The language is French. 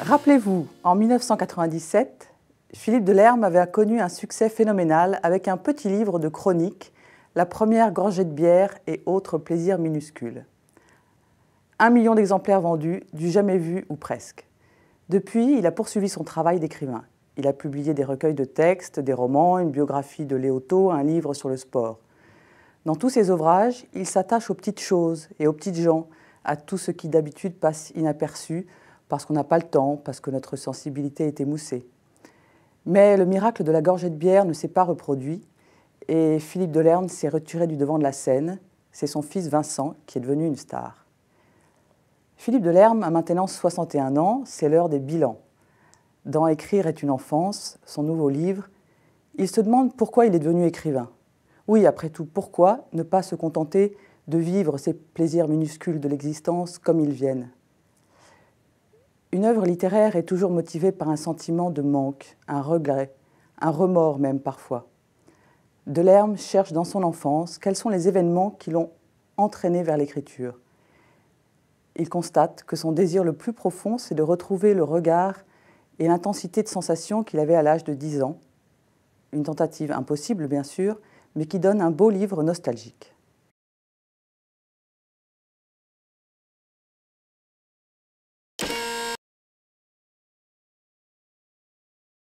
Rappelez-vous, en 1997, Philippe Delerme avait connu un succès phénoménal avec un petit livre de chroniques, La première gorgée de bière et autres plaisirs minuscules. Un million d'exemplaires vendus, du jamais vu ou presque. Depuis, il a poursuivi son travail d'écrivain. Il a publié des recueils de textes, des romans, une biographie de Léoto, un livre sur le sport. Dans tous ses ouvrages, il s'attache aux petites choses et aux petites gens, à tout ce qui d'habitude passe inaperçu, parce qu'on n'a pas le temps, parce que notre sensibilité est émoussée. Mais le miracle de la gorgée de bière ne s'est pas reproduit, et Philippe Delerm s'est retiré du devant de la scène. C'est son fils Vincent qui est devenu une star. Philippe Delerme a maintenant 61 ans, c'est l'heure des bilans. Dans Écrire est une enfance, son nouveau livre, il se demande pourquoi il est devenu écrivain. Oui, après tout, pourquoi ne pas se contenter de vivre ces plaisirs minuscules de l'existence comme ils viennent Une œuvre littéraire est toujours motivée par un sentiment de manque, un regret, un remords même parfois. Delerme cherche dans son enfance quels sont les événements qui l'ont entraîné vers l'écriture. Il constate que son désir le plus profond, c'est de retrouver le regard et l'intensité de sensation qu'il avait à l'âge de dix ans. Une tentative impossible, bien sûr, mais qui donne un beau livre nostalgique.